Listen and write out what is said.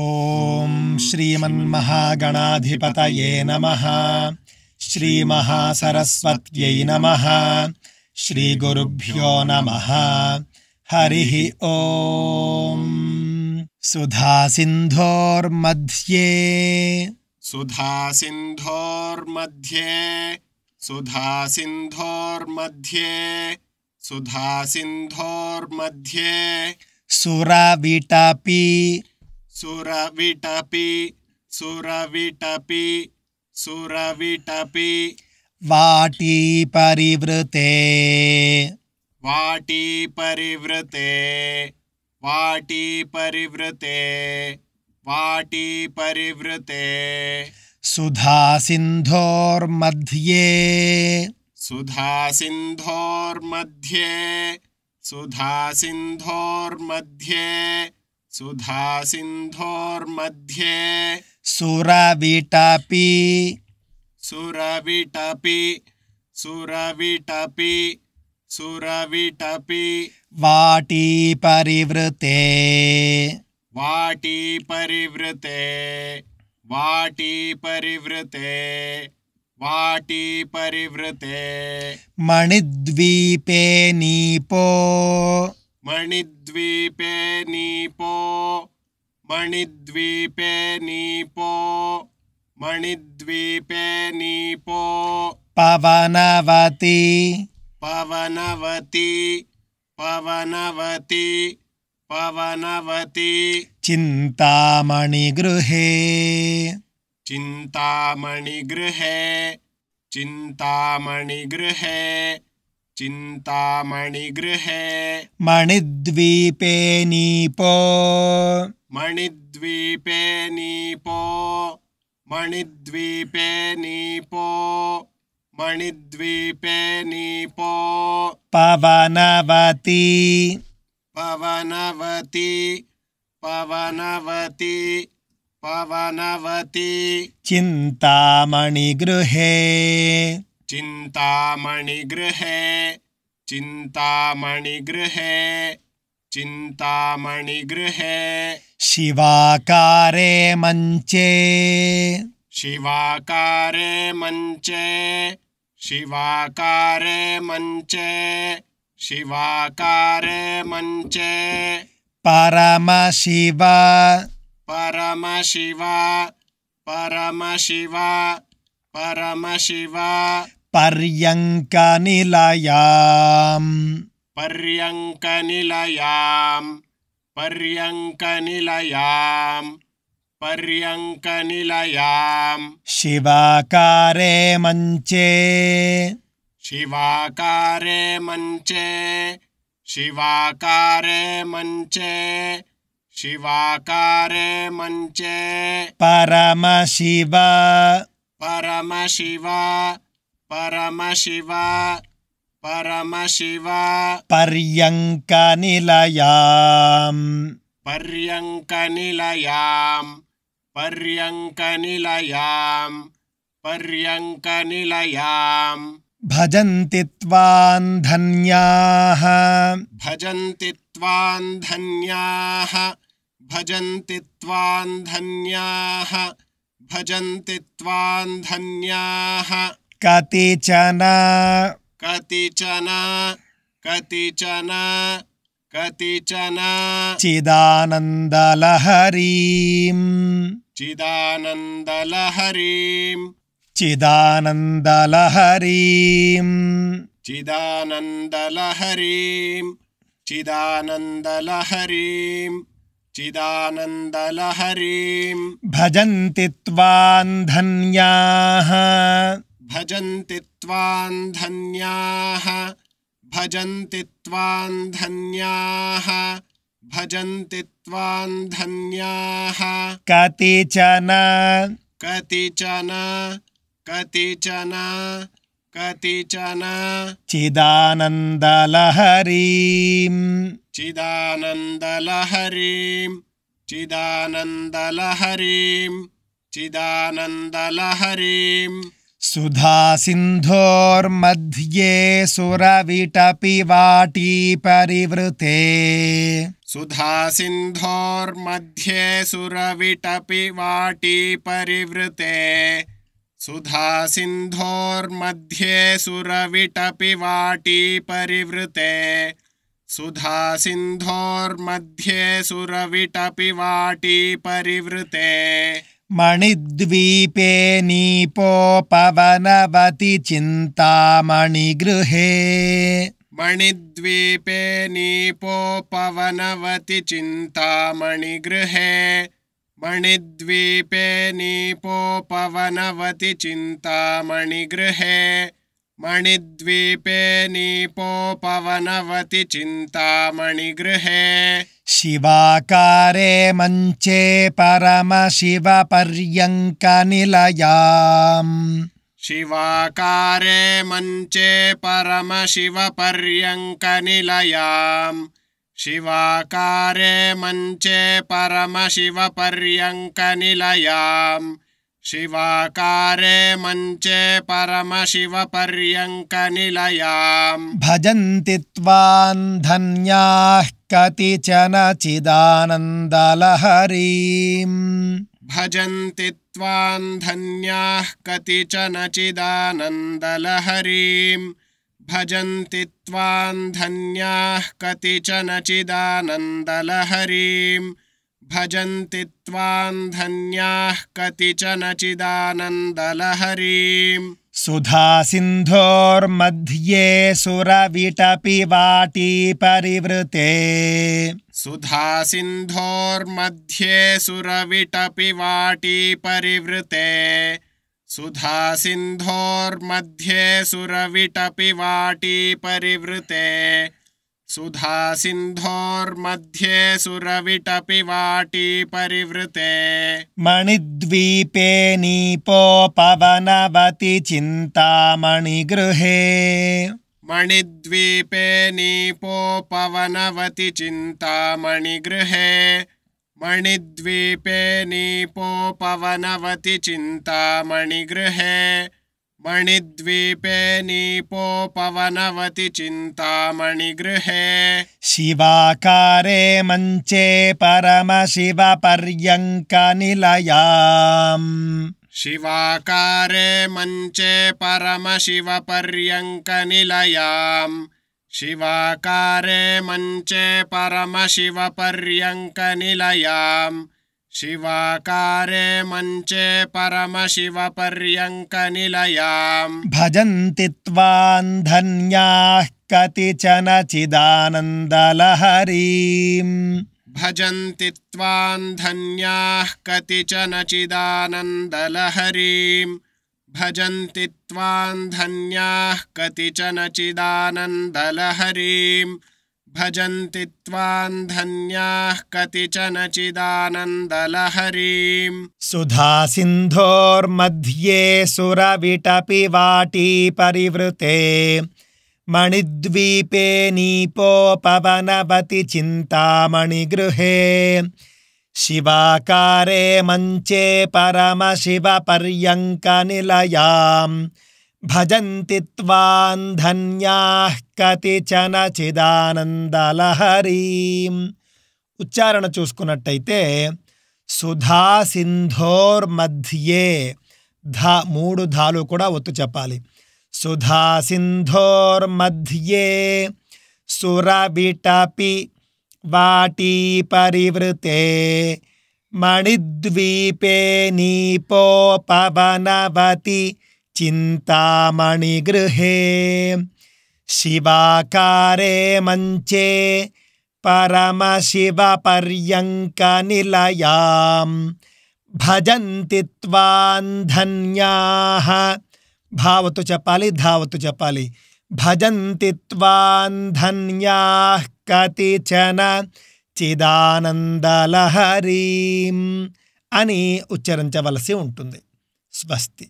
ॐ श्रीमन्महागणाधिपतये नमः श्रीमहासरस्वत्यै नमः श्रीगुरुभ्यो नमः हरिः ॐ सुधासिन्धोर्मध्ये सुधासिन्धोर्मध्ये सुधासिन्धोर्मध्ये सुधासिन्धोर्मध्ये सुरावीटापि सुरविटपि सुरविटपि सुरविटपि वाटी परिवृते वाटी परिवृते वाटी परिवृते वाटी सुधा सुधासिन्धोर्मध्ये सुधासिन्धोर्मध्ये सुधासिन्धोर्मध्ये सुधासिन्धोर्मध्ये सुरविटपि सुरविटपि सुरविटपि सुरविटपि वाटी परिवृते वाटी परिवृते वाटी परिवृते वाटी परिवृते मणिद्वीपे नीपो मणिद्वीपे नीपो मणिद्वीपे नीपो मणिद्वीपे नीपो पवनवती पवनवती पवनवती पवनवती चिन्तामणिगृहे गृहे गृहे चिन्तामणिगृहे चिन्तामणिगृहे मणिद्वीपे नीपो मणिद्वीपे नीपो मणिद्वीपे नीपो मणिद्वीपे नीपो पवनवती पवनवती पवनवती पवनवती चिन्तामणिगृहे चिन्तामणिगृहे चिन्तामणिगृहे चिन्तामणिगृहे शिवाकारे मञ्चे शिवाकारे मञ्चे शिवाकारे मञ्चे शिवाकारे मञ्चे परमशिव परमशिव परमशिव परमशिव पर्यङ्कनिलयाम् पर्यङ्कनिलयाम् पर्यङ्कनिलयाम् पर्यङ्कनिलयाम् शिवाकारे मञ्चे शिवाकारे मञ्चे शिवाकारे मञ्चे शिवाकारे मञ्चे परमशिवा परमशिव परमशिव परमशिव पर्यङ्कनिलयाम् पर्यङ्कनिलयाम् पर्यङ्कनिलयाम् पर्यङ्कनिलयां भजन्तित्वान् धन्याः भजन्तित्वान् धन्याः भजन्ति त्वान् धन्याः भजन्ति त्वान् धन्याः कतिचन कतिचन कतिचन कतिचना चिदानन्दलहरिं चिदानन्दलहरिं चिदानन्दलहरिं चिदानन्दलहरिं चिदानन्दलहरिं चिदानन्दलहरीं भजन्ति त्वान् धन्याः भजन्ति त्वान् धन्याः भजन्ति त्वान् धन्याः धन्याः कतिचन कतिचन कतिचन चिदानन्दलहरीम् चिदानन्दलहरीम् चिदानन्दलहरीम् चिदानन्दलहरीम् सुधा सिन्धोर्मध्ये सुरविटपि वाटी परिवृते सुधा सिन्धोर्मध्ये सुरविटपि वाटी परिवृते सुधासिन्धोर्मध्ये सुरविटपि वाटी परिवृते सुधासिन्धोर्मध्ये सुरविटपि वाटी परिवृते मणिद्वीपे नीपो पवनवति चिन्तामणिगृहे मणिद्वीपे नीपो पवनवति चिन्तामणिगृहे मणिद्वीपे नीपोपवनवति पवनवति चिन्तामणिगृहे मणिद्वीपे नीपोपवनवति पवनवति चिन्तामणिगृहे शिवाकारे मञ्चे परमशिवपर्यङ्कनिलयाम् शिवाकारे मञ्चे परमशिवपर्यङ्कनिलयाम् शिवाकारे मञ्चे परमशिवपर्यङ्क निलयाम् शिवाकारे मञ्चे परमशिवपर्यङ्क निलयाम् भजन्ति त्वान् धन्याः चिदानन्दलहरीम् भजन्ति त्वान् धन्याः कतिचनचिदानन्दलहरिम् भजन्ति त्वान् धन्याः कतिचन चिदानन्दलहरीम् भजन्ति त्वान् धन्याः कतिचन चिदानन्दलहरिम् सुधासिन्धोर्मध्ये सुरविटपि वाटी परिवृते सुधासिन्धोर्मध्ये सुरविटपि वाटी परिवृते सुधासिन्धोर्मध्ये सुरविटपि वाटी परिवृते सुधासिन्धोर्मध्ये सुरविटपि वाटी परिवृते मणिद्वीपे नीपो पवनवति चिन्तामणिगृहे मणिद्वीपे नीपो पवनवति चिन्तामणिगृहे मणिद्वीपे नीपोपवनवति चिन्तामणिगृहे मणिद्वीपे नीपो पवनवति चिन्तामणिगृहे शिवाकारे मञ्चे परमशिवपर्यङ्कनिलयाम् शिवाकारे मञ्चे परमशिवपर्यङ्कनिलयाम् निलयाम् शिवाकारे मञ्चे परमशिवपर्यङ्क निलयाम् शिवाकारे मञ्चे परमशिवपर्यङ्क निलयाम् भजन्ति त्वान् धन्याः चिदानन्दलहरीम् भजन्ति त्वान् धन्याः कतिचन चिदानन्दलहरीम् भजन्ति त्वां धन्याः कतिचन चिदानन्दलहरीं भजन्ति त्वां धन्याः कतिचन चिदानन्दलहरीं सुधासिन्धोर्मध्ये सुरविटपि वाटी परिवृते मणिद्वीपे नीपोपवनवति चिन्तामणिगृहे మంచే పరమ శివ పర్యంక నిలయా భజంతి కతిచన చిదానందలహరీ ఉచ్చారణ చూసుకున్నట్టయితే సుధా సింధోర్ మధ్యే ధా మూడు ధాలు కూడా ఒత్తు చెప్పాలి సుధా సింధోర్ మధ్యే సురబిటపి वाटी परिवृते मणिद्वीपे नीपोपवनवती चिन्तामणिगृहे शिवाकारे मञ्चे परमशिवपर्यङ्कनिलयां भजन्ति त्वां धन्याः भावतु च पालि धावतु च पालि भजन्ति त्वां धन्याः కతిచన చిదానందలహరీం అని ఉచ్చరించవలసి ఉంటుంది స్వస్తి